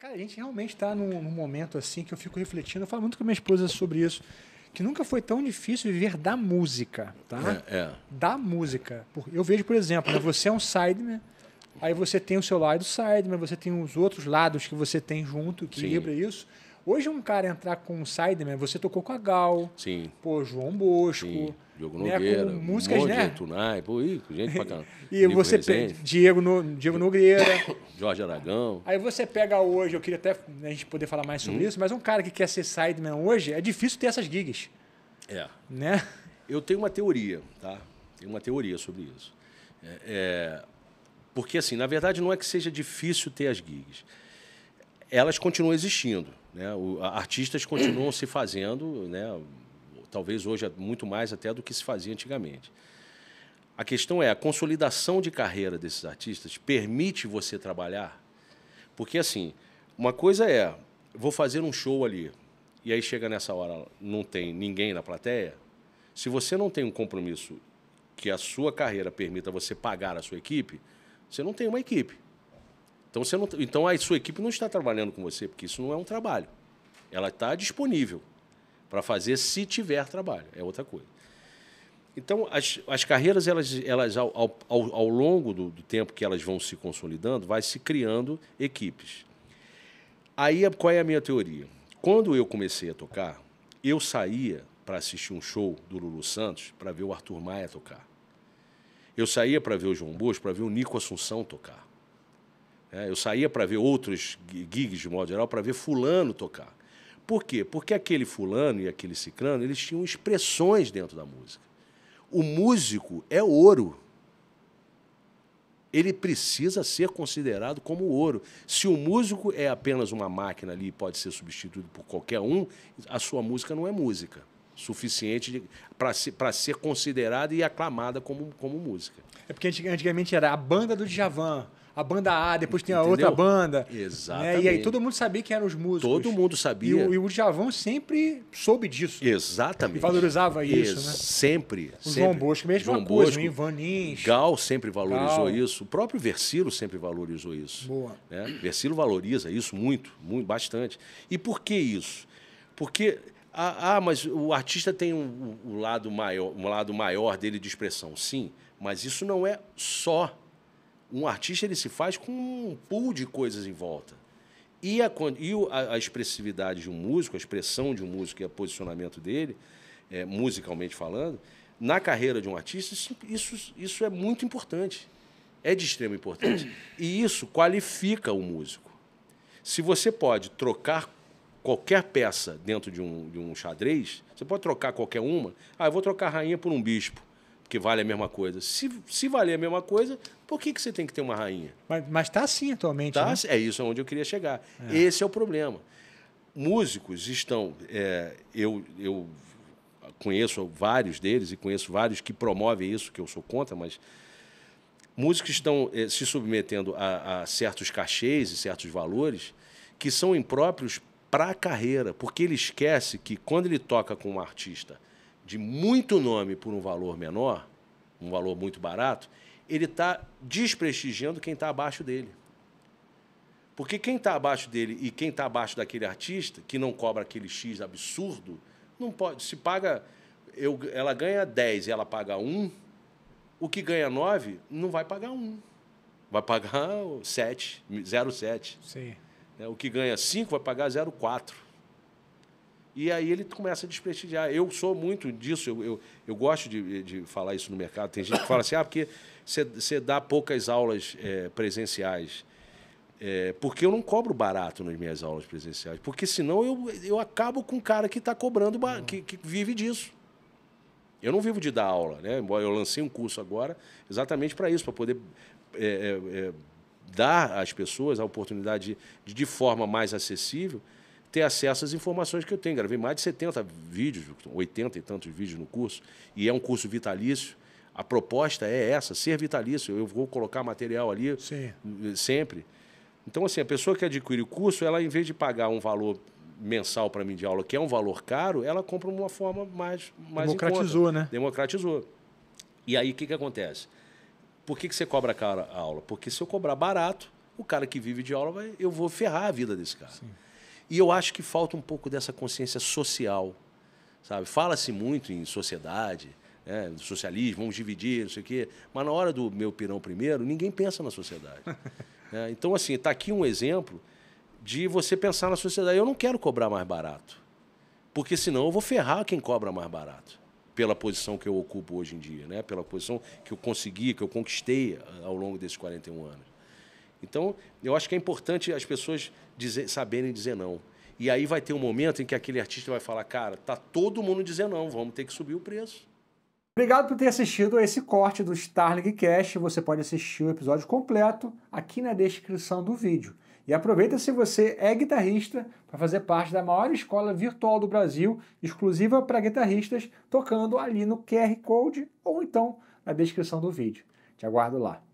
Cara, a gente realmente está num, num, momento assim que eu fico refletindo. Eu falo muito com minha esposa sobre isso. Que nunca foi tão difícil viver da música, tá? É, é. Da música. Eu vejo, por exemplo, né, você é um sideman, aí você tem o seu lado sideman, você tem os outros lados que você tem junto, equilibra Sim. isso. Hoje um cara entrar com um Sideman, você tocou com a Gal. Sim. Pô, João Bosco. Sim. Diogo né, Nogueira, né, músicas, um monte né? Tunai, pô, gente bacana. e Nico você pega Diego, no, Diego Nogueira. Jorge Aragão. Aí você pega hoje, eu queria até né, a gente poder falar mais sobre hum. isso, mas um cara que quer ser sideman hoje, é difícil ter essas gigs. É. Né? Eu tenho uma teoria, tá? Tem uma teoria sobre isso. É, é, porque, assim, na verdade, não é que seja difícil ter as gigs elas continuam existindo. Né? O, artistas continuam se fazendo, né? talvez hoje é muito mais até do que se fazia antigamente. A questão é, a consolidação de carreira desses artistas permite você trabalhar? Porque, assim, uma coisa é, vou fazer um show ali, e aí chega nessa hora, não tem ninguém na plateia. Se você não tem um compromisso que a sua carreira permita você pagar a sua equipe, você não tem uma equipe. Então, você não, tá, então a sua equipe não está trabalhando com você, porque isso não é um trabalho. Ela está disponível para fazer se tiver trabalho, é outra coisa. Então, as, as carreiras, elas, elas ao, ao, ao longo do, do, tempo que elas vão se consolidando, vai se criando equipes. Aí, qual é a minha teoria? Quando eu comecei a tocar, eu saía para assistir um show do Lulu Santos para ver o Arthur Maia tocar. Eu saía para ver o João Bosco, para ver o Nico Assunção tocar. É, eu saía para ver outros gigs, de modo geral, para ver fulano tocar. Por quê? Porque aquele fulano e aquele ciclano, eles tinham expressões dentro da música. O músico é ouro. Ele precisa ser considerado como ouro. Se o músico é apenas uma máquina ali e pode ser substituído por qualquer um, a sua música não é música suficiente para ser considerada e aclamada como, como música. É porque antigamente era a banda do Djavan, a banda A, depois tem a Entendeu? outra banda. Exatamente. Né? E aí todo mundo sabia quem eram os músicos. Todo mundo sabia. E, o, e o Djavan sempre soube disso. Exatamente. E valorizava isso, Ex né? Sempre. O sempre. João Bosco, mesmo. João coisa, Bosco, Ivan Nins. Gal sempre valorizou Gal. isso. O próprio Versilo sempre valorizou isso. Boa. Né? Versilo valoriza isso muito, muito, bastante. E por que isso? Porque ah, ah, mas o artista tem um, um, lado maior, um lado maior dele de expressão, sim, mas isso não é só. Um artista ele se faz com um pool de coisas em volta. E, a, e a, a expressividade de um músico, a expressão de um músico e o posicionamento dele, é, musicalmente falando, na carreira de um artista, isso, isso, isso é muito importante. É de extrema importância. E isso qualifica o músico. Se você pode trocar qualquer peça dentro de um, de um xadrez, você pode trocar qualquer uma. Ah, eu vou trocar a rainha por um bispo, que vale a mesma coisa. Se, se valer a mesma coisa, por que, que você tem que ter uma rainha? Mas está assim atualmente. Tá, né? Assim, é isso onde eu queria chegar. É. Esse é o problema. Músicos estão. É, eu, eu conheço vários deles e conheço vários que promovem isso, que eu sou contra, mas músicos estão eh, se submetendo a, a, certos cachês e certos valores que são impróprios para a carreira, porque ele esquece que quando ele toca com um artista de muito nome por um valor menor, um valor muito barato, ele está desprestigiando quem está abaixo dele. Porque quem está abaixo dele e quem está abaixo daquele artista, que não cobra aquele X absurdo, não pode. Se paga. Eu, ela ganha 10 e ela paga 1, o que ganha 9 não vai pagar 1. Vai pagar 7, 0,7. Sim. Né? O que ganha 5 vai pagar 0,4. E aí ele começa a desprestigiar. Eu sou muito disso, eu, eu, eu gosto de, de falar isso no mercado. Tem gente que fala assim, ah, porque você, você dá poucas aulas é, presenciais. É, porque eu não cobro barato nas minhas aulas presenciais. Porque senão eu, eu acabo com o cara que está cobrando, que, que vive disso. Eu não vivo de dar aula, né? Eu lancei um curso agora exatamente para isso, para poder é, é, dar às pessoas a oportunidade de, de forma mais acessível, ter acesso às informações que eu tenho. Gravei mais de 70 vídeos, 80 e tantos vídeos no curso, e é um curso vitalício. A proposta é essa, ser vitalício. Eu vou colocar material ali Sim. sempre. Então, assim, a pessoa que adquire o curso, ela, em vez de pagar um valor mensal para mim de aula, que é um valor caro, ela compra uma forma mais. mais Democratizou, né? Democratizou. E aí, o que, que acontece? Por que, que você cobra cara a aula? Porque se eu cobrar barato, o cara que vive de aula, vai, eu vou ferrar a vida desse cara. Sim. E eu acho que falta um pouco dessa consciência social, sabe? Fala-se muito em sociedade, né? socialismo, vamos dividir, não sei o quê, mas na hora do meu pirão primeiro, ninguém pensa na sociedade. é, então, assim, está aqui um exemplo de você pensar na sociedade. Eu não quero cobrar mais barato, porque senão eu vou ferrar quem cobra mais barato pela posição que eu ocupo hoje em dia, né? pela posição que eu consegui, que eu conquistei ah, ao longo desses 41 anos. Então, eu acho que é importante as pessoas dizer, saberem dizer não. E aí vai ter um momento em que aquele artista vai falar, cara, tá todo mundo dizendo não, vamos ter que subir o preço. Obrigado por ter assistido a esse corte do Starling Cash. Você pode assistir o episódio completo aqui na descrição do vídeo. E aproveita se você é guitarrista para fazer parte da maior escola virtual do Brasil, exclusiva para guitarristas, tocando ali no QR Code ou então na descrição do vídeo. Te aguardo lá.